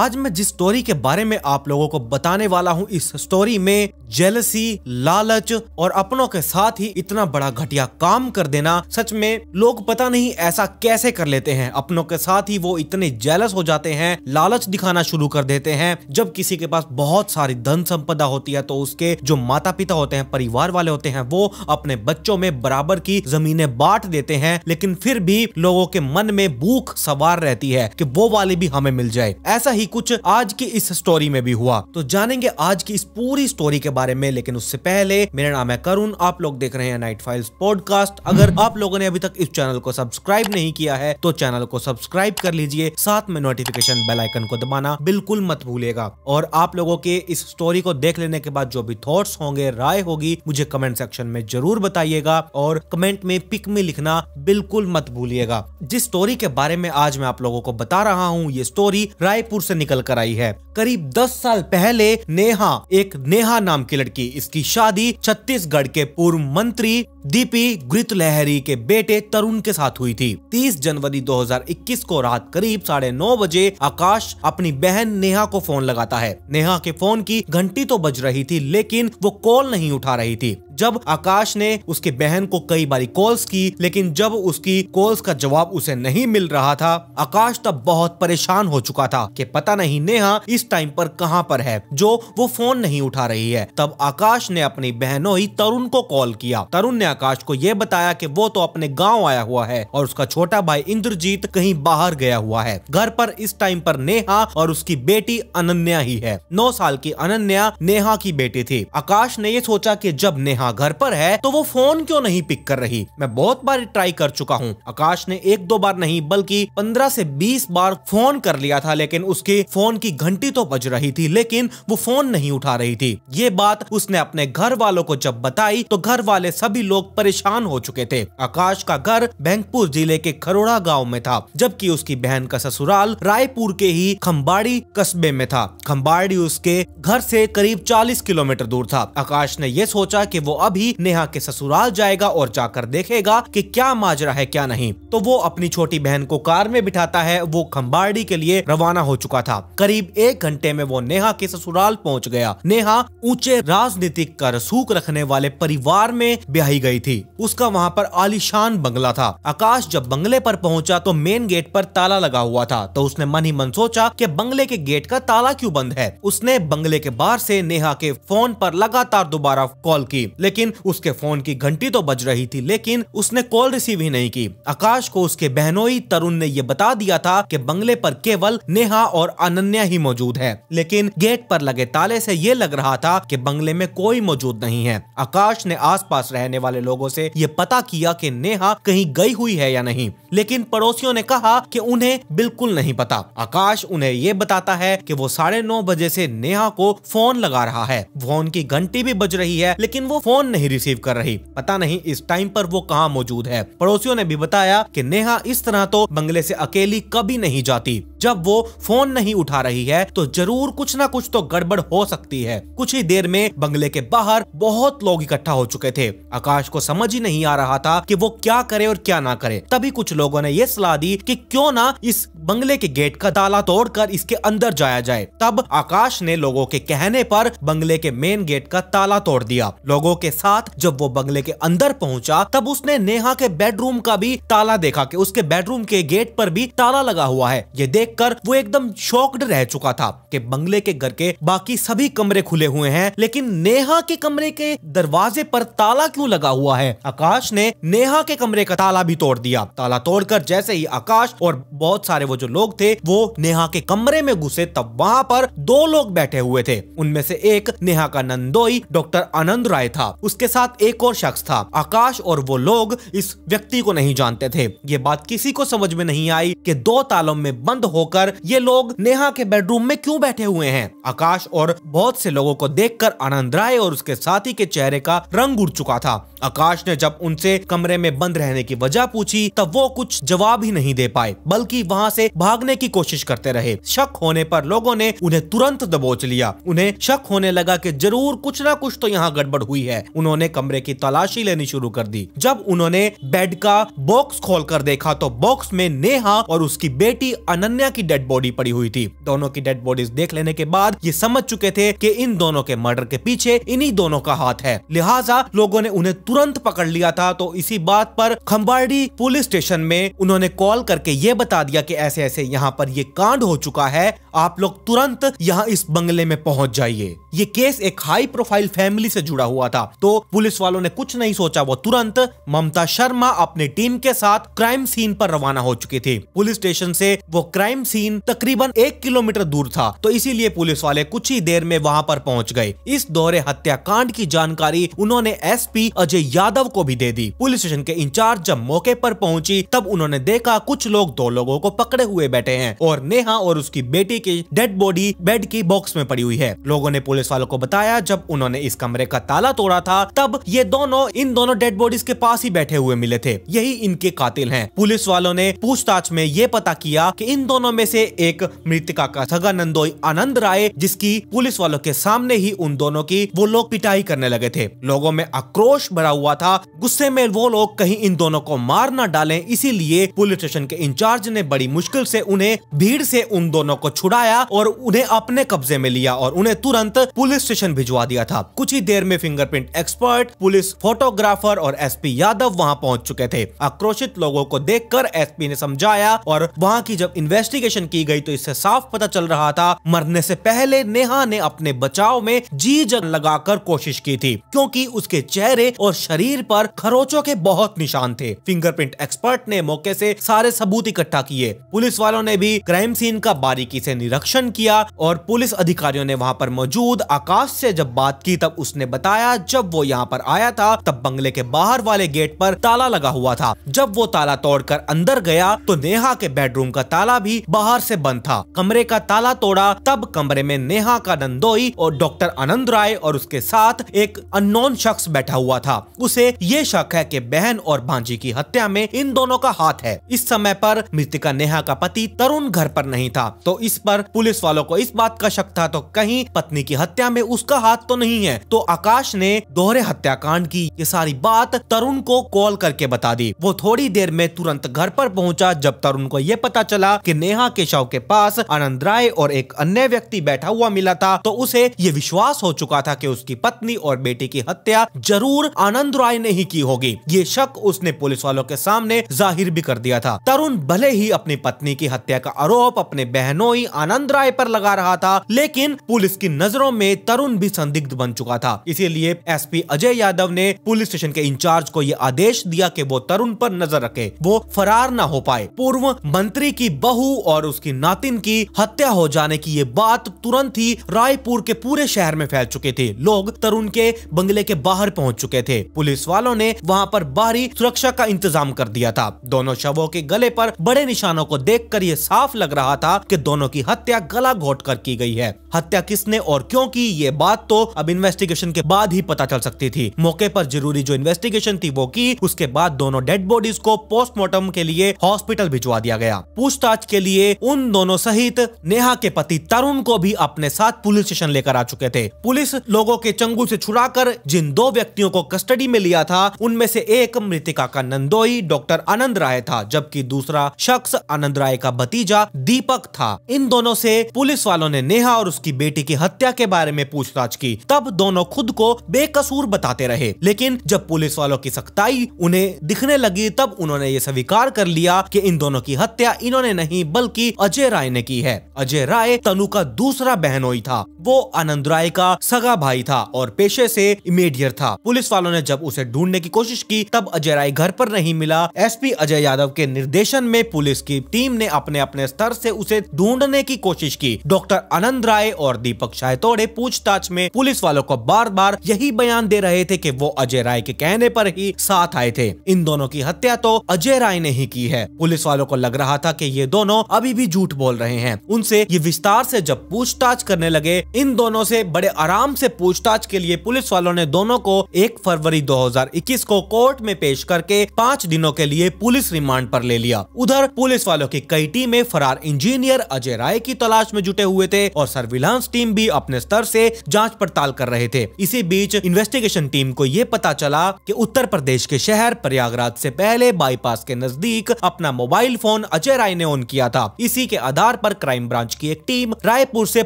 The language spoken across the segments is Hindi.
आज मैं जिस स्टोरी के बारे में आप लोगों को बताने वाला हूँ इस स्टोरी में जेलसी लालच और अपनों के साथ ही इतना बड़ा घटिया काम कर देना सच में लोग पता नहीं ऐसा कैसे कर लेते हैं अपनों के साथ ही वो इतने जेलस हो जाते हैं लालच दिखाना शुरू कर देते हैं जब किसी के पास बहुत सारी धन संपदा होती है तो उसके जो माता पिता होते हैं परिवार वाले होते हैं वो अपने बच्चों में बराबर की जमीने बांट देते हैं लेकिन फिर भी लोगों के मन में भूख सवार रहती है कि वो वाली भी हमें मिल जाए ऐसा ही ही कुछ आज की इस स्टोरी में भी हुआ तो जानेंगे आज की इस पूरी स्टोरी के बारे में लेकिन उससे पहले मेरा नाम है करुण आप लोग देख रहे हैं नाइट फाइल्स पॉडकास्ट अगर आप लोगों ने अभी तक इस चैनल को सब्सक्राइब नहीं किया है तो चैनल को सब्सक्राइब कर लीजिए साथ में नोटिफिकेशन बेल आइकन को दबाना बिल्कुल मत भूलेगा और आप लोगों के इस स्टोरी को देख लेने के बाद जो भी थॉट्स होंगे राय होगी मुझे कमेंट सेक्शन में जरूर बताइएगा और कमेंट में पिक में लिखना बिल्कुल मत भूलिएगा जिस स्टोरी के बारे में आज मैं आप लोगों को बता रहा हूँ ये स्टोरी रायपुर से से निकल कर आई है करीब 10 साल पहले नेहा एक नेहा नाम की लड़की इसकी शादी छत्तीसगढ़ के पूर्व मंत्री दीपी ग्रित लहरी के बेटे तरुण के साथ हुई थी 30 जनवरी 2021 को रात करीब साढ़े नौ बजे आकाश अपनी बहन नेहा को फोन लगाता है नेहा के फोन की घंटी तो बज रही थी लेकिन वो कॉल नहीं उठा रही थी जब आकाश ने उसके बहन को कई बारी कॉल्स की लेकिन जब उसकी कॉल्स का जवाब उसे नहीं मिल रहा था आकाश तब बहुत परेशान हो चुका था कि पता नहीं नेहा इस टाइम पर कहाँ पर है जो वो फोन नहीं उठा रही है तब आकाश ने अपनी बहनों ही तरुण को कॉल किया तरुण ने आकाश को यह बताया कि वो तो अपने गाँव आया हुआ है और उसका छोटा भाई इंद्रजीत कहीं बाहर गया हुआ है घर पर इस टाइम पर नेहा और उसकी बेटी अनन्या ही है नौ साल की अनन्या नेहा की बेटी थी आकाश ने ये सोचा की जब नेहा यहाँ घर पर है तो वो फोन क्यों नहीं पिक कर रही मैं बहुत बार ट्राई कर चुका हूँ आकाश ने एक दो बार नहीं बल्कि पंद्रह से बीस बार फोन कर लिया था लेकिन उसकी फोन की घंटी तो बज रही थी लेकिन वो फोन नहीं उठा रही थी ये बात उसने अपने घर वालों को जब बताई तो घर वाले सभी लोग परेशान हो चुके थे आकाश का घर बैंकपुर जिले के खरोड़ा गाँव में था जबकि उसकी बहन का ससुराल रायपुर के ही खम्बाड़ी कस्बे में था खम्बाड़ी उसके घर से करीब 40 किलोमीटर दूर था आकाश ने यह सोचा कि वो वो तो अभी नेहा के ससुराल जाएगा और जाकर देखेगा कि क्या माजरा है क्या नहीं तो वो अपनी छोटी बहन को कार में बिठाता है वो खम्बाड़ी के लिए रवाना हो चुका था करीब एक घंटे में वो नेहा के ससुराल पहुँच गया नेहा ऊंचे राजनीतिक का सूख रखने वाले परिवार में ब्याही गयी थी उसका वहाँ पर आलिशान बंगला था आकाश जब बंगले पर पहुँचा तो मेन गेट पर ताला लगा हुआ था तो उसने मन ही मन सोचा कि बंगले के गेट का ताला क्यों बंद है उसने बंगले के बाहर से नेहा के फोन पर लगातार दोबारा कॉल की लेकिन उसके फोन की घंटी तो बज रही थी लेकिन उसने कॉल रिसीव ही नहीं की आकाश को उसके बहनोई तरुण ने यह बता दिया था कि बंगले पर केवल नेहा और अनन्या ही मौजूद है लेकिन गेट पर लगे ताले से ये लग रहा था कि बंगले में कोई मौजूद नहीं है आकाश ने आसपास रहने वाले लोगों से ये पता किया कि नेहा कहीं गई हुई है या नहीं लेकिन पड़ोसियों ने कहा कि उन्हें बिल्कुल नहीं पता आकाश उन्हें ये बताता है कि वो साढ़े नौ बजे से नेहा को फोन लगा रहा है फोन की घंटी भी बज रही है लेकिन वो फोन फोन नहीं रिसीव कर रही पता नहीं इस टाइम पर वो कहाँ मौजूद है पड़ोसियों ने भी बताया कि नेहा इस तरह तो बंगले से अकेली कभी नहीं जाती जब वो फोन नहीं उठा रही है तो जरूर कुछ ना कुछ तो गड़बड़ हो सकती है कुछ ही देर में बंगले के बाहर बहुत लोग इकट्ठा हो चुके थे आकाश को समझ ही नहीं आ रहा था कि वो क्या करे और क्या ना करे तभी कुछ लोगों ने ये सलाह दी कि क्यों ना इस बंगले के गेट का ताला तोड़कर इसके अंदर जाया जाए तब आकाश ने लोगों के कहने पर बंगले के मेन गेट का ताला तोड़ दिया लोगों के साथ जब वो बंगले के अंदर पहुंचा तब उसने नेहा के बेडरूम का भी ताला देखा कि उसके बेडरूम के गेट पर भी ताला लगा हुआ है ये देख देखकर वो एकदम शॉक्ड रह चुका था कि बंगले के घर के बाकी सभी कमरे खुले हुए हैं लेकिन नेहा के कमरे के दरवाजे पर ताला क्यों लगा हुआ है आकाश ने नेहा के कमरे का ताला भी तोड़ दिया ताला तोड़कर जैसे ही आकाश और बहुत सारे वो जो लोग थे वो नेहा के कमरे में घुसे तब वहाँ पर दो लोग बैठे हुए थे उनमें से एक नेहा का नंदोई डॉक्टर आनंद राय था उसके साथ एक और शख्स था आकाश और वो लोग इस व्यक्ति को नहीं जानते थे ये बात किसी को समझ में नहीं आई कि दो तालों में बंद हो होकर ये लोग नेहा के बेडरूम में क्यों बैठे हुए हैं आकाश और बहुत से लोगों को देखकर आनंद राय और उसके साथी के चेहरे का रंग उड़ चुका था आकाश ने जब उनसे कमरे में बंद रहने की वजह पूछी तब वो कुछ जवाब ही नहीं दे पाए बल्कि वहाँ से भागने की कोशिश करते रहे शक होने पर लोगों ने उन्हें तुरंत दबोच लिया उन्हें शक होने लगा कि जरूर कुछ ना कुछ तो यहाँ गड़बड़ हुई है उन्होंने कमरे की तलाशी लेनी शुरू कर दी जब उन्होंने बेड का बॉक्स खोल कर देखा तो बॉक्स में नेहा और उसकी बेटी अनन्या की डेड बॉडी पड़ी हुई थी दोनों की डेड बॉडीज देख लेने के बाद ये समझ चुके थे की इन दोनों के मर्डर के पीछे इन्हीं दोनों का हाथ है लिहाजा लोगों ने उन्हें तुरंत पकड़ लिया था तो इसी बात पर खम्बाड़ी पुलिस स्टेशन में उन्होंने कॉल करके ये बता दिया कि ऐसे ऐसे यहाँ पर ये कांड हो चुका है आप लोग तुरंत यहाँ इस बंगले में पहुंच जाइए ये केस एक हाई प्रोफाइल फैमिली से जुड़ा हुआ था तो पुलिस वालों ने कुछ नहीं सोचा वो तुरंत ममता शर्मा अपने टीम के साथ क्राइम सीन पर रवाना हो चुकी थी पुलिस स्टेशन से वो क्राइम सीन तकरीबन एक किलोमीटर दूर था तो इसीलिए पुलिस वाले कुछ ही देर में वहां पर पहुंच गए इस दौरे हत्याकांड की जानकारी उन्होंने एसपी अजय यादव को भी दे दी पुलिस स्टेशन के इंचार्ज जब मौके पर पहुंची तब उन्होंने देखा कुछ लोग दो लोगों को पकड़े हुए बैठे हैं और नेहा और उसकी बेटी की डेड बॉडी बेड की बॉक्स में पड़ी हुई है लोगों ने पुलिस वालों को बताया जब उन्होंने इस कमरे का ताला तोड़ा था तब ये दोनों इन दोनों डेड बॉडीज के पास ही बैठे हुए मिले थे यही इनके कातिल है पुलिस वालों ने पूछताछ में ये पता किया की इन दोनों में से एक मृतिका का सगा नंदोई आनंद राय जिसकी पुलिस वालों के सामने ही उन दोनों की वो लोग पिटाई करने लगे थे लोगों में आक्रोश भरा हुआ था गुस्से में वो लोग कहीं इन दोनों को मार न डाले इसीलिए पुलिस स्टेशन के इंचार्ज ने बड़ी मुश्किल से उन्हें भीड़ से उन दोनों को छुड़ाया और उन्हें अपने कब्जे में लिया और उन्हें तुरंत पुलिस स्टेशन भिजवा दिया था कुछ ही देर में फिंगरप्रिंट एक्सपर्ट पुलिस फोटोग्राफर और एस यादव वहाँ पहुंच चुके थे आक्रोशित लोगों को देख कर ने समझाया और वहाँ की जब इन्वेस्टिगेशन की गई तो इससे साफ पता चल रहा था मरने से पहले नेहा ने अपने बचाव में जी जग लगाकर कोशिश की थी क्योंकि उसके चेहरे और और शरीर पर खरोचों के बहुत निशान थे फिंगरप्रिंट एक्सपर्ट ने मौके से सारे सबूत इकट्ठा किए पुलिस वालों ने भी क्राइम सीन का बारीकी से निरीक्षण किया और पुलिस अधिकारियों ने वहाँ पर मौजूद आकाश से जब बात की तब उसने बताया जब वो यहाँ पर आया था तब बंगले के बाहर वाले गेट पर ताला लगा हुआ था जब वो ताला तोड़कर अंदर गया तो नेहा के बेडरूम का ताला भी बाहर से बंद था कमरे का ताला तोड़ा तब कमरे में नेहा का नंदोई और डॉक्टर आनंद राय और उसके साथ एक अननोन शख्स बैठा हुआ था उसे ये शक है कि बहन और भांजी की हत्या में इन दोनों का हाथ है इस समय पर मृतिका नेहा का पति तरुण घर पर नहीं था तो इस पर पुलिस वालों को इस बात का शक था तो कहीं पत्नी की हत्या में उसका हाथ तो नहीं है तो आकाश ने दोहरे हत्याकांड की ये सारी बात तरुण को कॉल करके बता दी वो थोड़ी देर में तुरंत घर पर पहुंचा जब तरुण को ये पता चला कि नेहा के शव के पास आनंद राय और एक अन्य व्यक्ति बैठा हुआ मिला था तो उसे ये विश्वास हो चुका था कि उसकी पत्नी और बेटी की हत्या जरूर आनंद आनंद राय ने ही की होगी ये शक उसने पुलिस वालों के सामने जाहिर भी कर दिया था तरुण भले ही अपनी पत्नी की हत्या का आरोप अपने बहनोई आनंद राय पर लगा रहा था लेकिन पुलिस की नजरों में तरुण भी संदिग्ध बन चुका था इसीलिए एसपी अजय यादव ने पुलिस स्टेशन के इंचार्ज को ये आदेश दिया कि वो तरुण पर नजर रखे वो फरार ना हो पाए पूर्व मंत्री की बहू और उसकी नातिन की हत्या हो जाने की ये बात तुरंत ही रायपुर के पूरे शहर में फैल चुकी थी लोग तरुण के बंगले के बाहर पहुंच चुके थे पुलिस वालों ने वहाँ पर बाहरी सुरक्षा का इंतजाम कर दिया था दोनों शवों के गले पर बड़े निशानों को देख कर ये साफ लग रहा था की दोनों की हत्या गला घोट कर की गई है हत्या किसने और क्यों की ये बात तो अब इन्वेस्टिगेशन के बाद ही पता चल सकती थी मौके पर जरूरी जो इन्वेस्टिगेशन थी वो की उसके बाद दोनों डेड बॉडीज को पोस्टमार्टम के लिए हॉस्पिटल भिजवा दिया गया पूछताछ के लिए उन दोनों सहित नेहा के पति तरुण को भी अपने साथ पुलिस स्टेशन लेकर आ चुके थे पुलिस लोगों के चंगुल से छुड़ाकर जिन दो व्यक्तियों को कस्टडी कस्टडी में लिया था उनमें से एक मृतिका का नंदोई डॉक्टर आनंद राय था जबकि दूसरा शख्स आनंद राय का भतीजा दीपक था इन दोनों से पुलिस वालों ने नेहा और उसकी बेटी की हत्या के बारे में पूछताछ की तब दोनों खुद को बेकसूर बताते रहे लेकिन जब पुलिस वालों की सख्ताई उन्हें दिखने लगी तब उन्होंने ये स्वीकार कर लिया की इन दोनों की हत्या इन्होंने नहीं बल्कि अजय राय ने की है अजय राय तनु का दूसरा बहनोई था वो आनंद राय का सगा भाई था और पेशे से इमेडियर था पुलिस वालों ने जब उसे ढूंढने की कोशिश की तब अजय राय घर पर नहीं मिला एसपी अजय यादव के निर्देशन में पुलिस की टीम ने अपने अपने स्तर से उसे ढूंढने की कोशिश की डॉक्टर आनंद राय और दीपक शाहतोड़े पूछताछ में पुलिस वालों को बार बार यही बयान दे रहे थे की वो अजय राय के कहने पर ही साथ आए थे इन दोनों की हत्या तो अजय राय ने ही की है पुलिस वालों को लग रहा था की ये दोनों अभी भी झूठ बोल रहे हैं उनसे ये विस्तार से जब पूछताछ करने लगे इन दोनों से बड़े आराम से पूछताछ के लिए पुलिस वालों ने दोनों को एक फरवरी फरवरी 2021 को कोर्ट में पेश करके पाँच दिनों के लिए पुलिस रिमांड पर ले लिया उधर पुलिस वालों की कई टीमें फरार इंजीनियर अजय राय की तलाश में जुटे हुए थे और सर्विलांस टीम भी अपने स्तर से जांच पड़ताल कर रहे थे इसी बीच इन्वेस्टिगेशन टीम को ये पता चला कि उत्तर प्रदेश के शहर प्रयागराज से पहले बाईपास के नजदीक अपना मोबाइल फोन अजय राय ने ऑन किया था इसी के आधार पर क्राइम ब्रांच की एक टीम रायपुर से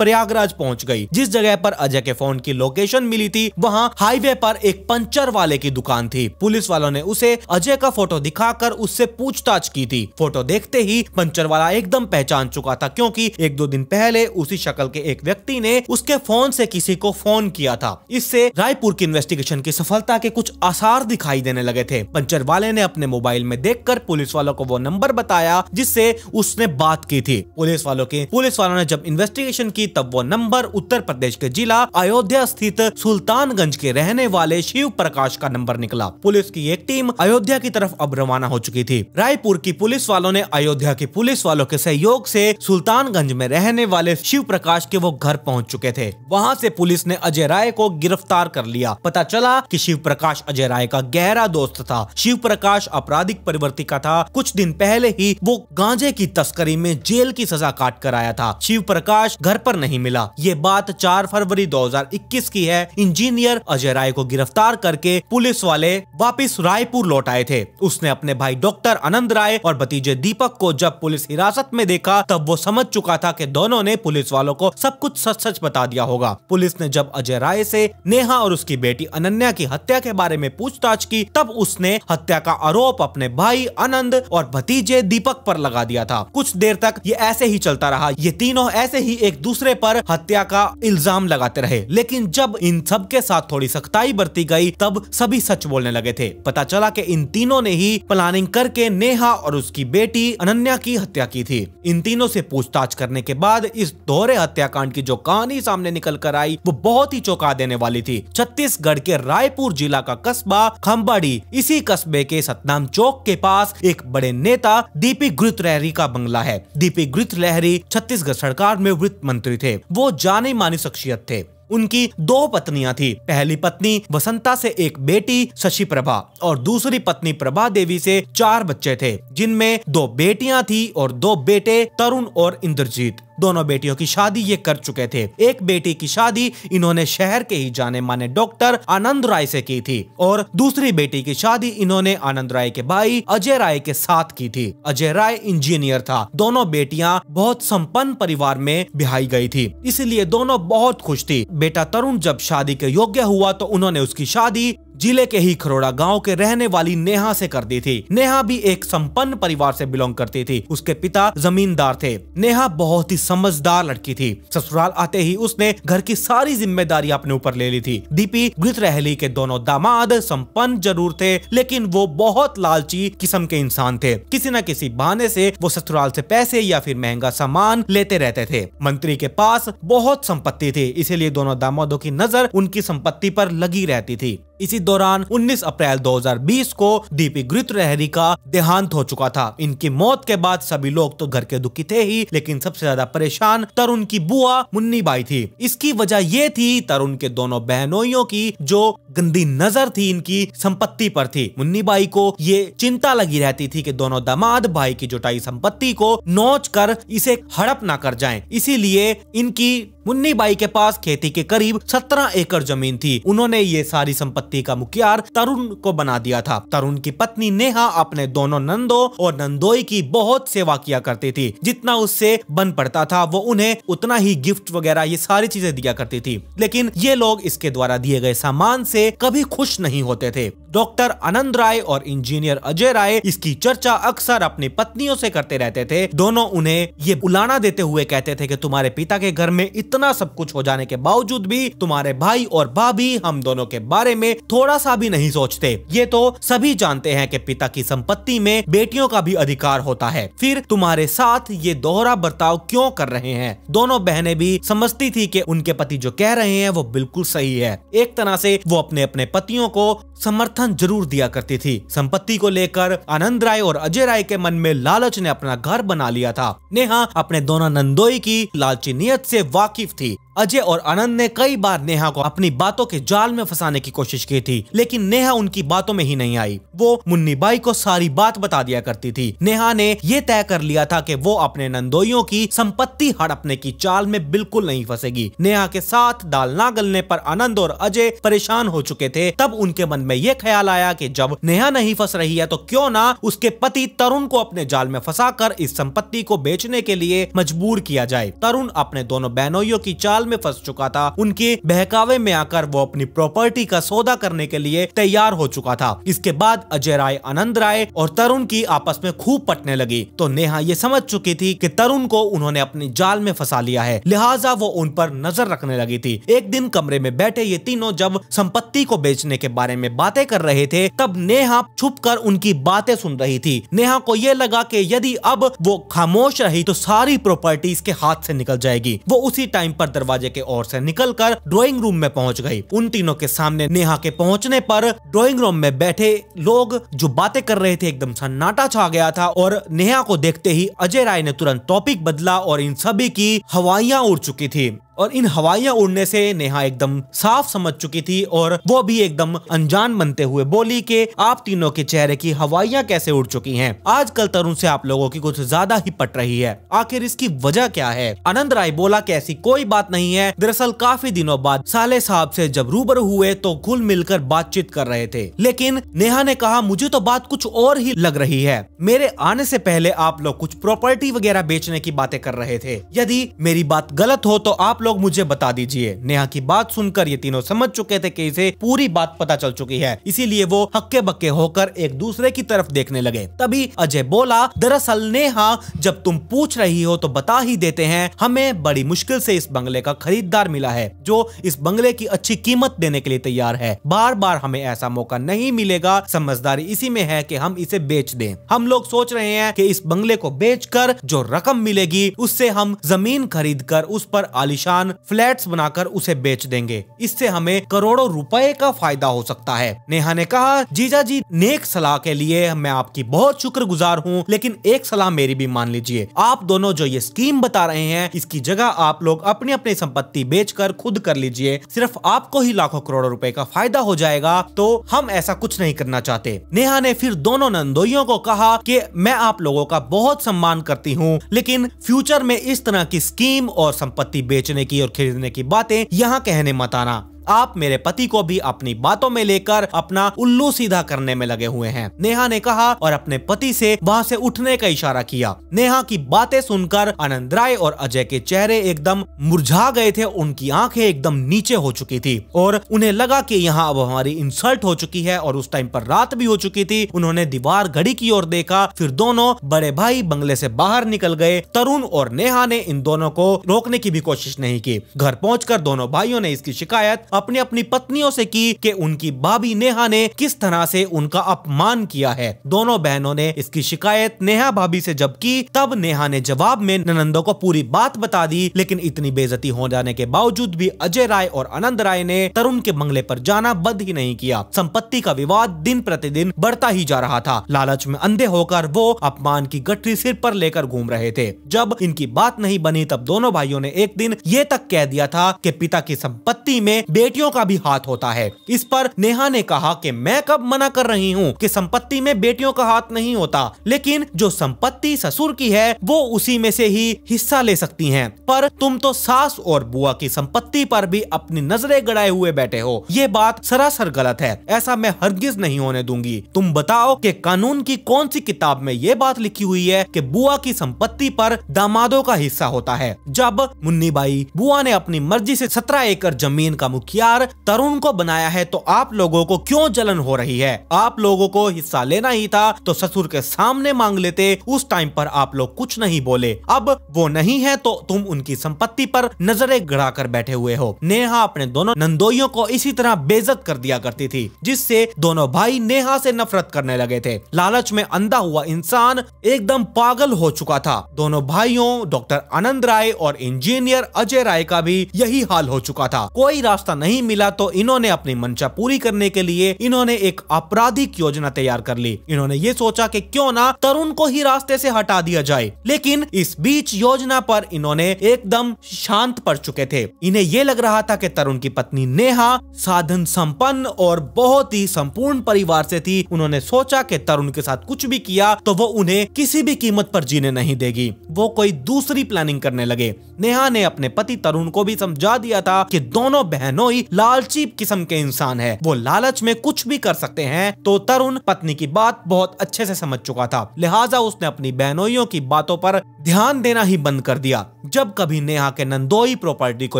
प्रयागराज पहुंच गई जिस जगह पर अजय के फोन की लोकेशन मिली थी वहां हाईवे पर एक पंचर पार्लर वाले की दुकान थी पुलिस वालों ने उसे अजय का फोटो दिखाकर उससे पूछताछ की थी फोटो देखते ही पंचर वाला एकदम पहचान चुका था क्योंकि एक दो दिन पहले उसी शक्ल के एक व्यक्ति ने उसके फोन से किसी को फोन किया था इससे रायपुर की इन्वेस्टिगेशन की सफलता के कुछ आसार दिखाई देने लगे थे पंचर वाले ने अपने मोबाइल में देख पुलिस वालों को वो नंबर बताया जिससे उसने बात की थी पुलिस वालों के पुलिस वालों ने जब इन्वेस्टिगेशन की तब वो नंबर उत्तर प्रदेश के जिला अयोध्या स्थित सुल्तानगंज के रहने वाले शिव प्रकाश का नंबर निकला पुलिस की एक टीम अयोध्या की तरफ अब रवाना हो चुकी थी रायपुर की पुलिस वालों ने अयोध्या की पुलिस वालों के सहयोग से सुल्तानगंज में रहने वाले शिव प्रकाश के वो घर पहुंच चुके थे वहां से पुलिस ने अजय राय को गिरफ्तार कर लिया पता चला कि शिव प्रकाश अजय राय का गहरा दोस्त था शिव प्रकाश आपराधिक प्रवृत्ति का था कुछ दिन पहले ही वो गांजे की तस्करी में जेल की सजा काट कर आया था शिव प्रकाश घर पर नहीं मिला ये बात 4 फरवरी 2021 की है इंजीनियर अजय राय को गिरफ्तार कर करके पुलिस वाले वापिस रायपुर लौट आए थे उसने अपने भाई डॉक्टर आनंद राय और भतीजे दीपक को जब पुलिस हिरासत में देखा तब वो समझ चुका था कि दोनों ने पुलिस वालों को सब कुछ सच सच बता दिया होगा पुलिस ने जब अजय राय से नेहा और उसकी बेटी अनन्या की हत्या के बारे में पूछताछ की तब उसने हत्या का आरोप अपने भाई आनंद और भतीजे दीपक पर लगा दिया था कुछ देर तक ये ऐसे ही चलता रहा ये तीनों ऐसे ही एक दूसरे पर हत्या का इल्जाम लगाते रहे लेकिन जब इन सब के साथ थोड़ी सख्ताई बरती गयी तब तब सभी सच बोलने लगे थे पता चला कि इन तीनों ने ही प्लानिंग करके नेहा और उसकी बेटी अनन्या की हत्या की थी इन तीनों से पूछताछ करने के बाद इस दोहरे हत्याकांड की जो कहानी सामने निकल कर आई वो बहुत ही चौंका देने वाली थी छत्तीसगढ़ के रायपुर जिला का कस्बा खम्बाड़ी इसी कस्बे के सतनाम चौक के पास एक बड़े नेता दीपी ग्रुत लहरी का बंगला है दीपी ग्रुत लहरी छत्तीसगढ़ सरकार में वित्त मंत्री थे वो जाने मानी शख्सियत थे उनकी दो पत्नियां थी पहली पत्नी वसंता से एक बेटी शशि प्रभा और दूसरी पत्नी प्रभा देवी से चार बच्चे थे जिनमें दो बेटियां थी और दो बेटे तरुण और इंद्रजीत दोनों बेटियों की शादी ये कर चुके थे एक बेटी की शादी इन्होंने शहर के ही जाने माने डॉक्टर आनंद राय से की थी और दूसरी बेटी की शादी इन्होंने आनंद राय के भाई अजय राय के साथ की थी अजय राय इंजीनियर था दोनों बेटियां बहुत संपन्न परिवार में बिहाई गई थी इसलिए दोनों बहुत खुश थी बेटा तरुण जब शादी के योग्य हुआ तो उन्होंने उसकी शादी जिले के ही खरोड़ा गांव के रहने वाली नेहा से कर दी थी नेहा भी एक संपन्न परिवार से बिलोंग करती थी उसके पिता जमींदार थे नेहा बहुत ही समझदार लड़की थी ससुराल आते ही उसने घर की सारी जिम्मेदारी अपने ऊपर ले ली थी दीपी गृत रहली के दोनों दामाद संपन्न जरूर थे लेकिन वो बहुत लालची किस्म के इंसान थे किसी न किसी बहाने से वो ससुराल से पैसे या फिर महंगा सामान लेते रहते थे मंत्री के पास बहुत संपत्ति थी इसीलिए दोनों दामादों की नजर उनकी संपत्ति पर लगी रहती थी इसी दौरान 19 अप्रैल 2020 को दीपी गृत रहरी का देहांत हो चुका था इनकी मौत के बाद सभी लोग तो घर के दुखी थे ही लेकिन सबसे ज्यादा परेशान तरुण की बुआ मुन्नी बाई थी इसकी वजह ये थी तरुण के दोनों बहनोइयों की जो गंदी नजर थी इनकी संपत्ति पर थी मुन्नी बाई को ये चिंता लगी रहती थी कि दोनों दामाद भाई की जुटाई संपत्ति को नोच कर इसे हड़प ना कर जाएं इसीलिए इनकी मुन्नी बाई के पास खेती के करीब 17 एकड़ जमीन थी उन्होंने ये सारी संपत्ति संपत्ति का मुखियार तरुण को बना दिया था तरुण की पत्नी नेहा अपने दोनों नंदो और नंदोई की बहुत सेवा किया करती थी जितना उससे बन पड़ता था वो उन्हें उतना ही गिफ्ट वगैरह ये सारी चीजें दिया करती थी लेकिन ये लोग इसके द्वारा दिए गए सामान से कभी खुश नहीं होते थे डॉक्टर आनंद राय और इंजीनियर अजय राय इसकी चर्चा अक्सर अपनी पत्नियों से करते रहते थे दोनों उन्हें ये उलाना देते हुए कहते थे कि तुम्हारे पिता के घर में इतना सब कुछ हो जाने के बावजूद भी तुम्हारे भाई और भाभी हम दोनों के बारे में थोड़ा सा भी नहीं सोचते ये तो सभी जानते हैं कि पिता की संपत्ति में बेटियों का भी अधिकार होता है फिर तुम्हारे साथ ये दोहरा बर्ताव क्यों कर रहे हैं दोनों बहनें भी समझती थी कि उनके पति जो कह रहे हैं वो बिल्कुल सही है एक तरह से वो अपने अपने पतियों को समर्थन जरूर दिया करती थी संपत्ति को लेकर आनंद राय और अजय राय के मन में लालच ने अपना घर बना लिया था नेहा अपने दोनों नंदोई की लालची नियत से वाकिफ थी अजय और आनंद ने कई बार नेहा को अपनी बातों के जाल में फंसाने की कोशिश की थी लेकिन नेहा उनकी बातों में ही नहीं आई वो मुन्नी बाई को सारी बात बता दिया करती थी नेहा ने यह तय कर लिया था कि वो अपने नंदोइयों की संपत्ति हड़पने की चाल में बिल्कुल नहीं फंसेगी नेहा के साथ दाल ना गलने पर आनंद और अजय परेशान हो चुके थे तब उनके मन में ये ख्याल आया कि जब नेहा नहीं फंस रही है तो क्यों ना उसके पति तरुण को अपने जाल में फंसा इस संपत्ति को बेचने के लिए मजबूर किया जाए तरुण अपने दोनों बहनोइयों की चाल में फंस चुका था उनके बहकावे में आकर वो अपनी प्रॉपर्टी का सौदा करने के लिए तैयार हो चुका था इसके बाद अजय राय आनंद राय और तरुण की आपस में खूब पटने लगी तो नेहा ये समझ चुकी थी की तरुण को उन्होंने अपने जाल में फंसा लिया है लिहाजा वो उन पर नजर रखने लगी थी एक दिन कमरे में बैठे ये तीनों जब संपत्ति को बेचने के बारे में बातें कर रहे थे तब नेहा छुप कर उनकी बातें सुन रही थी नेहा को ये लगा कि यदि अब वो खामोश रही तो सारी प्रॉपर्टी इसके हाथ से निकल जाएगी वो उसी टाइम पर दरवाजा दरवाजे के ओर से निकलकर ड्राइंग रूम में पहुंच गई उन तीनों के सामने नेहा के पहुंचने पर ड्राइंग रूम में बैठे लोग जो बातें कर रहे थे एकदम सन्नाटा छा गया था और नेहा को देखते ही अजय राय ने तुरंत टॉपिक बदला और इन सभी की हवाइया उड़ चुकी थी और इन हवाइयां उड़ने से नेहा एकदम साफ समझ चुकी थी और वो भी एकदम अनजान बनते हुए बोली कि आप तीनों के चेहरे की हवाइयां कैसे उड़ चुकी हैं आजकल तरुण से आप लोगों की कुछ ज्यादा ही पट रही है आखिर इसकी वजह क्या है आनंद राय बोला की ऐसी कोई बात नहीं है दरअसल काफी दिनों बाद साले साहब से जब रूबरू हुए तो घुल मिलकर बातचीत कर रहे थे लेकिन नेहा ने कहा मुझे तो बात कुछ और ही लग रही है मेरे आने से पहले आप लोग कुछ प्रॉपर्टी वगैरह बेचने की बातें कर रहे थे यदि मेरी बात गलत हो तो आप लोग मुझे बता दीजिए नेहा की बात सुनकर ये तीनों समझ चुके थे कि इसे पूरी बात पता चल चुकी है इसीलिए वो हक्के बक्के होकर एक दूसरे की तरफ देखने लगे तभी अजय बोला दरअसल नेहा जब तुम पूछ रही हो तो बता ही देते हैं हमें बड़ी मुश्किल से इस बंगले का खरीदार मिला है जो इस बंगले की अच्छी कीमत देने के लिए तैयार है बार बार हमें ऐसा मौका नहीं मिलेगा समझदारी इसी में है कि हम इसे बेच दें हम लोग सोच रहे हैं कि इस बंगले को बेचकर जो रकम मिलेगी उससे हम जमीन खरीद कर उस पर आलिशान किसान फ्लैट बनाकर उसे बेच देंगे इससे हमें करोड़ों रूपए का फायदा हो सकता है नेहा ने कहा जीजा जी नेक सलाह के लिए मैं आपकी बहुत शुक्र गुजार हूँ लेकिन एक सलाह मेरी भी मान लीजिए आप दोनों जो ये स्कीम बता रहे हैं इसकी जगह आप लोग अपनी अपनी संपत्ति बेचकर खुद कर लीजिए सिर्फ आपको ही लाखों करोड़ों रुपए का फायदा हो जाएगा तो हम ऐसा कुछ नहीं करना चाहते नेहा ने फिर दोनों नंदोइयों को कहा कि मैं आप लोगों का बहुत सम्मान करती हूँ लेकिन फ्यूचर में इस तरह की स्कीम और संपत्ति बेचने की और खरीदने की बातें यहाँ कहने मत आना आप मेरे पति को भी अपनी बातों में लेकर अपना उल्लू सीधा करने में लगे हुए हैं नेहा ने कहा और अपने पति से वहाँ से उठने का इशारा किया नेहा की बातें सुनकर आनंद राय और अजय के चेहरे एकदम मुरझा गए थे उनकी आंखें एकदम नीचे हो चुकी थी और उन्हें लगा कि यहाँ अब हमारी इंसल्ट हो चुकी है और उस टाइम पर रात भी हो चुकी थी उन्होंने दीवार घड़ी की ओर देखा फिर दोनों बड़े भाई बंगले से बाहर निकल गए तरुण और नेहा ने इन दोनों को रोकने की भी कोशिश नहीं की घर पहुँच दोनों भाइयों ने इसकी शिकायत अपनी अपनी पत्नियों से की कि उनकी भाभी नेहा ने किस तरह से उनका अपमान किया है दोनों बहनों ने इसकी शिकायत नेहा भाभी से जब की तब नेहा ने जवाब में ननंदो को पूरी बात बता दी लेकिन इतनी बेजती हो जाने के बावजूद भी अजय राय और आनंद राय ने तरुण के बंगले पर जाना बंद ही नहीं किया संपत्ति का विवाद दिन प्रतिदिन बढ़ता ही जा रहा था लालच में अंधे होकर वो अपमान की गठरी सिर पर लेकर घूम रहे थे जब इनकी बात नहीं बनी तब दोनों भाइयों ने एक दिन ये तक कह दिया था कि पिता की संपत्ति में बेटियों का भी हाथ होता है इस पर नेहा ने कहा कि मैं कब मना कर रही हूँ कि संपत्ति में बेटियों का हाथ नहीं होता लेकिन जो संपत्ति ससुर की है वो उसी में से ही हिस्सा ले सकती है पर तुम तो सास और बुआ की संपत्ति पर भी अपनी नजरें गड़ाए हुए बैठे हो ये बात सरासर गलत है ऐसा मैं हरगिज नहीं होने दूंगी तुम बताओ की कानून की कौन सी किताब में ये बात लिखी हुई है की बुआ की संपत्ति पर दामादों का हिस्सा होता है जब मुन्नी बाई बुआ ने अपनी मर्जी से सत्रह एकड़ जमीन का मुखिया हथियार तरुण को बनाया है तो आप लोगों को क्यों जलन हो रही है आप लोगों को हिस्सा लेना ही था तो ससुर के सामने मांग लेते उस टाइम पर आप लोग कुछ नहीं बोले अब वो नहीं है तो तुम उनकी संपत्ति पर नजरें गड़ा कर बैठे हुए हो नेहा अपने दोनों नंदोइयों को इसी तरह बेजत कर दिया करती थी जिससे दोनों भाई नेहा से नफरत करने लगे थे लालच में अंधा हुआ इंसान एकदम पागल हो चुका था दोनों भाइयों डॉक्टर आनंद राय और इंजीनियर अजय राय का भी यही हाल हो चुका था कोई रास्ता नहीं नहीं मिला तो इन्होंने अपनी मंशा पूरी करने के लिए इन्होंने एक आपराधिक योजना तैयार कर ली इन्होंने ये सोचा कि क्यों ना तरुण को ही रास्ते से हटा दिया जाए लेकिन इस बीच योजना पर इन्होंने एकदम शांत पड़ चुके थे इन्हें ये लग रहा था की तरुण की पत्नी नेहा साधन संपन्न और बहुत ही संपूर्ण परिवार से थी उन्होंने सोचा कि तरुण के साथ कुछ भी किया तो वो उन्हें किसी भी कीमत पर जीने नहीं देगी वो कोई दूसरी प्लानिंग करने लगे नेहा ने अपने पति तरुण को भी समझा दिया था कि दोनों बहनों कोई लालची किस्म के इंसान है वो लालच में कुछ भी कर सकते हैं तो तरुण पत्नी की बात बहुत अच्छे से समझ चुका था लिहाजा उसने अपनी बहनोइयों की बातों पर ध्यान देना ही बंद कर दिया जब कभी नेहा के नंदोई प्रॉपर्टी को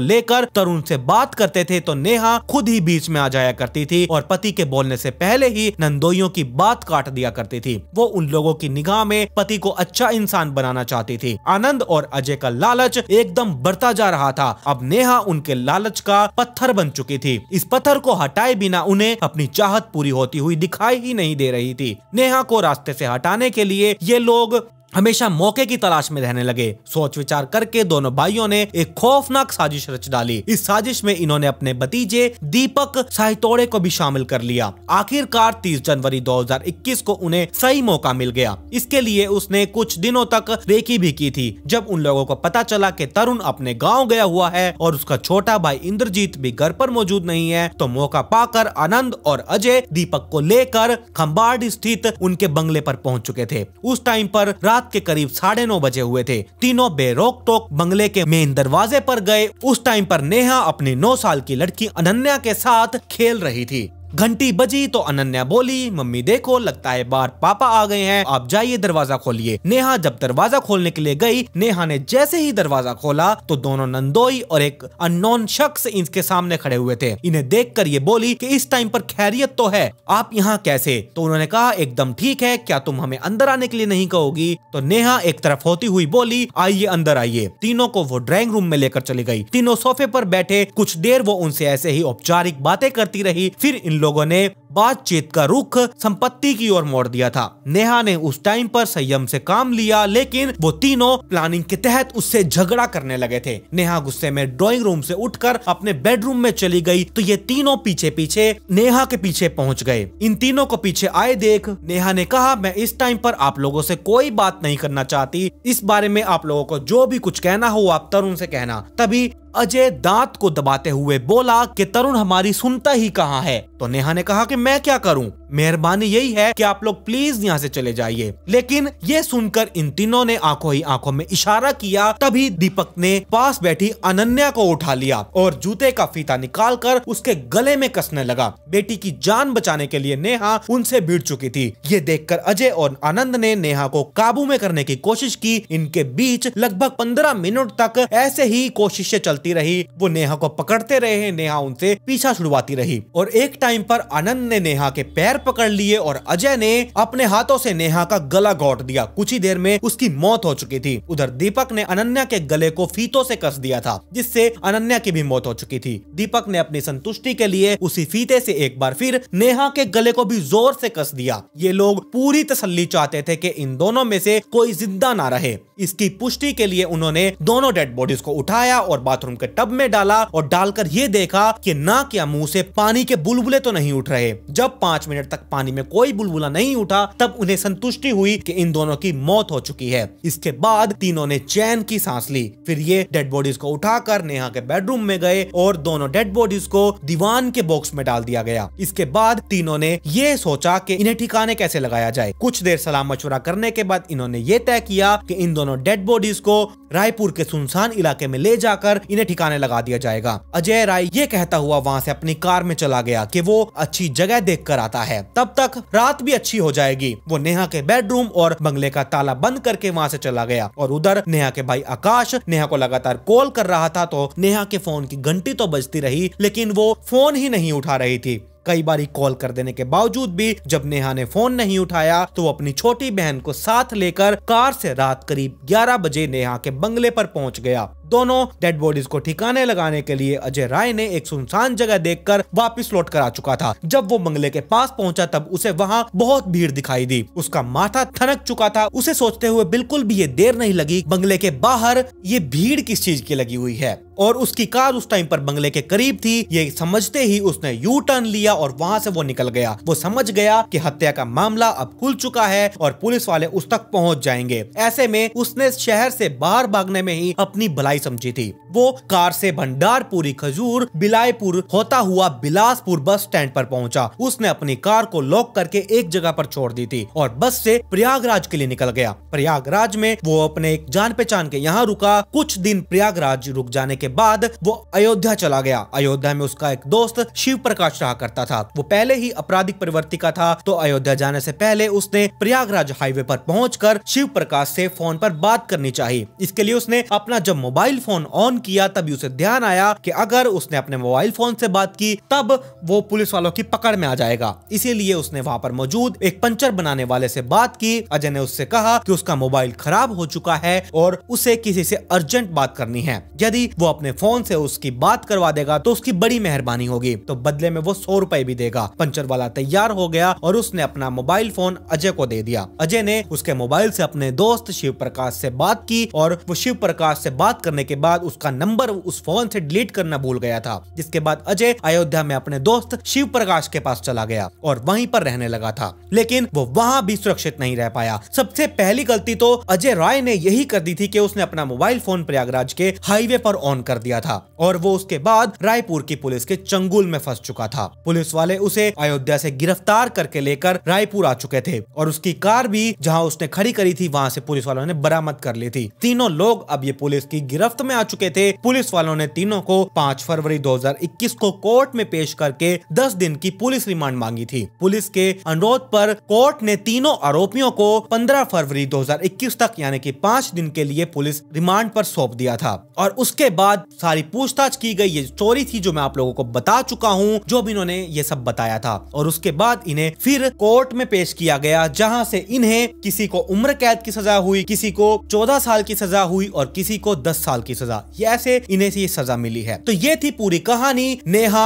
लेकर तरुण से बात करते थे तो नेहा खुद ही बीच में आ जाया करती थी और पति के बोलने से पहले ही नंदोइयों की बात काट दिया करती थी वो उन लोगों की निगाह में पति को अच्छा इंसान बनाना चाहती थी आनंद और अजय का लालच एकदम बढ़ता जा रहा था अब नेहा उनके लालच का पत्थर बन चुकी थी इस पत्थर को हटाए बिना उन्हें अपनी चाहत पूरी होती हुई दिखाई ही नहीं दे रही थी नेहा को रास्ते से हटाने के लिए ये लोग हमेशा मौके की तलाश में रहने लगे सोच विचार करके दोनों भाइयों ने एक खौफनाक साजिश रच डाली इस साजिश में इन्होंने अपने भतीजे दीपक साहितोड़े को भी शामिल कर लिया आखिरकार 30 जनवरी 2021 को उन्हें सही मौका मिल गया इसके लिए उसने कुछ दिनों तक रेकी भी की थी जब उन लोगों को पता चला की तरुण अपने गाँव गया हुआ है और उसका छोटा भाई इंद्रजीत भी घर पर मौजूद नहीं है तो मौका पाकर आनंद और अजय दीपक को लेकर खम्बाड़ स्थित उनके बंगले पर पहुंच चुके थे उस टाइम पर रात रात के करीब साढ़े नौ बजे हुए थे तीनों बेरोक टोक बंगले के मेन दरवाजे पर गए उस टाइम पर नेहा अपनी नौ साल की लड़की अनन्या के साथ खेल रही थी घंटी बजी तो अनन्या बोली मम्मी देखो लगता है बाहर पापा आ गए हैं आप जाइए दरवाजा खोलिए नेहा जब दरवाजा खोलने के लिए गई नेहा ने जैसे ही दरवाजा खोला तो दोनों नंदोई और एक अनोन शख्स इनके सामने खड़े हुए थे इन्हें देख कर ये बोली की इस टाइम पर खैरियत तो है आप यहाँ कैसे तो उन्होंने कहा एकदम ठीक है क्या तुम हमें अंदर आने के लिए नहीं कहोगी तो नेहा एक तरफ होती हुई बोली आइए अंदर आइए तीनों को वो ड्राइंग रूम में लेकर चली गई तीनों सोफे पर बैठे कुछ देर वो उनसे ऐसे ही औपचारिक बातें करती रही फिर इन लोगों ने बातचीत का रुख संपत्ति की ओर मोड़ दिया था नेहा ने उस टाइम पर संयम से काम लिया लेकिन वो तीनों प्लानिंग के तहत उससे झगड़ा करने लगे थे नेहा गुस्से में ड्राइंग रूम से उठकर अपने बेडरूम में चली गई तो ये तीनों पीछे पीछे नेहा के पीछे पहुंच गए इन तीनों को पीछे आए देख नेहा ने कहा मैं इस टाइम पर आप लोगों से कोई बात नहीं करना चाहती इस बारे में आप लोगों को जो भी कुछ कहना हो आप तरुण से कहना तभी अजय दांत को दबाते हुए बोला कि तरुण हमारी सुनता ही कहाँ है तो नेहा ने कहा कि मैं क्या करूं मेहरबानी यही है कि आप लोग प्लीज यहाँ से चले जाइए लेकिन ये सुनकर इन तीनों ने आंखों ही आंखों में इशारा किया तभी दीपक ने पास बैठी अनन्या को उठा लिया और जूते का फीता निकाल कर उसके गले में कसने लगा बेटी की जान बचाने के लिए नेहा उनसे भिड़ चुकी थी ये देखकर अजय और आनंद ने नेहा को काबू में करने की कोशिश की इनके बीच लगभग पंद्रह मिनट तक ऐसे ही कोशिशें चलती रही वो नेहा को पकड़ते रहे नेहा उनसे पीछा छुड़वाती रही और एक टाइम पर आनंद ने नेहा के पैर पैर पकड़ लिए और अजय ने अपने हाथों से नेहा का गला घोट दिया कुछ ही देर में उसकी मौत हो चुकी थी उधर दीपक ने अनन्या के गले को फीतों से कस दिया था जिससे अनन्या की भी मौत हो चुकी थी दीपक ने अपनी संतुष्टि के लिए उसी फीते से एक बार फिर नेहा के गले को भी जोर से कस दिया ये लोग पूरी तसल्ली चाहते थे कि इन दोनों में से कोई जिंदा ना रहे इसकी पुष्टि के लिए उन्होंने दोनों डेड बॉडीज को उठाया और बाथरूम के टब में डाला और डालकर ये देखा कि ना क्या मुंह से पानी के बुलबुले तो नहीं उठ रहे जब पांच मिनट मिनट तक पानी में कोई बुलबुला नहीं उठा तब उन्हें संतुष्टि हुई कि इन दोनों की मौत हो चुकी है इसके बाद तीनों ने चैन की सांस ली फिर ये डेड बॉडीज को उठाकर नेहा के बेडरूम में गए और दोनों डेड बॉडीज को दीवान के बॉक्स में डाल दिया गया इसके बाद तीनों ने ये सोचा की इन्हें ठिकाने कैसे लगाया जाए कुछ देर सलाम मशुरा करने के बाद इन्होंने ये तय किया कि इन दोनों डेड बॉडीज को रायपुर के सुनसान इलाके में ले जाकर इन्हें ठिकाने लगा दिया जाएगा अजय राय ये कहता हुआ वहाँ से अपनी कार में चला गया कि वो अच्छी जगह देख कर आता है तब तक रात भी अच्छी हो जाएगी वो नेहा के बेडरूम और बंगले का ताला बंद करके वहाँ से चला गया और उधर नेहा के भाई आकाश नेहा को लगातार कॉल कर रहा था तो नेहा के फोन की घंटी तो बजती रही लेकिन वो फोन ही नहीं उठा रही थी कई बार कॉल कर देने के बावजूद भी जब नेहा ने फोन नहीं उठाया तो वो अपनी छोटी बहन को साथ लेकर कार से रात करीब 11 बजे नेहा के बंगले पर पहुंच गया दोनों डेड बॉडीज को ठिकाने लगाने के लिए अजय राय ने एक सुनसान जगह देखकर वापस लौट कर आ चुका था जब वो बंगले के पास पहुंचा तब उसे वहां बहुत भीड़ दिखाई दी उसका माथा थनक चुका था उसे सोचते हुए बिल्कुल भी ये देर नहीं लगी बंगले के बाहर ये भीड़ किस चीज की लगी हुई है और उसकी कार उस टाइम पर बंगले के करीब थी ये समझते ही उसने यू टर्न लिया और वहां से वो निकल गया वो समझ गया कि हत्या का मामला अब खुल चुका है और पुलिस वाले उस तक पहुंच जाएंगे ऐसे में उसने शहर से बाहर भागने में ही अपनी भलाई बुराई समझी थी वो कार से भंडारपुरी खजूर बिलायपुर होता हुआ बिलासपुर बस स्टैंड पर पहुंचा उसने अपनी कार को लॉक करके एक जगह पर छोड़ दी थी और बस से प्रयागराज के लिए निकल गया प्रयागराज में वो अपने एक जान पहचान के यहाँ रुका कुछ दिन प्रयागराज रुक जाने के बाद वो अयोध्या चला गया अयोध्या में उसका एक दोस्त शिव प्रकाश रहा करता था वो पहले ही आपराधिक परिवर्ति का था तो अयोध्या जाने से पहले उसने प्रयागराज हाईवे पर पहुंचकर शिव प्रकाश से फोन पर बात करनी चाहिए इसके लिए उसने अपना जब मोबाइल मोबाइल फोन ऑन किया तभी उसे ध्यान आया कि अगर उसने अपने मोबाइल फोन से बात की तब वो पुलिस वालों की पकड़ में आ जाएगा इसीलिए उसने वहाँ पर मौजूद एक पंचर बनाने वाले से बात की अजय ने उससे कहा कि उसका मोबाइल खराब हो चुका है और उसे किसी से अर्जेंट बात करनी है यदि वो अपने फोन से उसकी बात करवा देगा तो उसकी बड़ी मेहरबानी होगी तो बदले में वो सौ रुपए भी देगा पंचर वाला तैयार हो गया और उसने अपना मोबाइल फोन अजय को दे दिया अजय ने उसके मोबाइल से अपने दोस्त शिव प्रकाश से बात की और वो शिव प्रकाश से बात करने करने के बाद उसका नंबर उस फोन से डिलीट करना भूल गया था जिसके बाद अजय अयोध्या में अपने दोस्त शिव प्रकाश के पास चला गया और वहीं पर रहने लगा था लेकिन वो वहां भी सुरक्षित नहीं रह पाया सबसे पहली गलती तो अजय राय ने यही कर दी थी कि उसने अपना मोबाइल फोन प्रयागराज के हाईवे पर ऑन कर दिया था और वो उसके बाद रायपुर की पुलिस के चंगुल में फंस चुका था पुलिस वाले उसे अयोध्या से गिरफ्तार करके लेकर रायपुर आ चुके थे और उसकी कार भी जहाँ उसने खड़ी करी थी वहाँ से पुलिस वालों ने बरामद कर ली थी तीनों लोग अब ये पुलिस की गिरफ्त गिरफ्त में आ चुके थे पुलिस वालों ने तीनों को पाँच फरवरी 2021 को कोर्ट में पेश करके 10 दिन की पुलिस रिमांड मांगी थी पुलिस के अनुरोध पर कोर्ट ने तीनों आरोपियों को 15 फरवरी 2021 तक यानी कि पाँच दिन के लिए पुलिस रिमांड पर सौंप दिया था और उसके बाद सारी पूछताछ की गई ये चोरी थी जो मैं आप लोगों को बता चुका हूँ जो भी इन्होंने ये सब बताया था और उसके बाद इन्हें फिर कोर्ट में पेश किया गया जहाँ से इन्हें किसी को उम्र कैद की सजा हुई किसी को चौदह साल की सजा हुई और किसी को दस साल साल की सजा ऐसे इन्हें ये सजा मिली है तो ये थी पूरी कहानी नेहा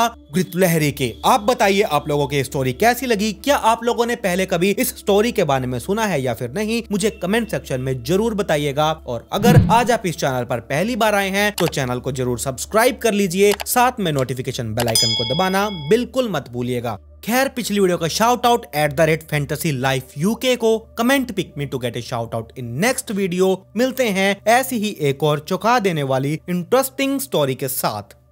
लहरी के आप बताइए आप लोगों की स्टोरी कैसी लगी क्या आप लोगों ने पहले कभी इस स्टोरी के बारे में सुना है या फिर नहीं मुझे कमेंट सेक्शन में जरूर बताइएगा और अगर आज आप इस चैनल पर पहली बार आए हैं तो चैनल को जरूर सब्सक्राइब कर लीजिए साथ में नोटिफिकेशन बेलाइकन को दबाना बिल्कुल मत भूलिएगा खैर पिछली वीडियो का shout out at the rate fantasy life UK को comment pick me to get a shout out in next video मिलते हैं ऐसी ही एक और चौंका देने वाली इंटरेस्टिंग स्टोरी के साथ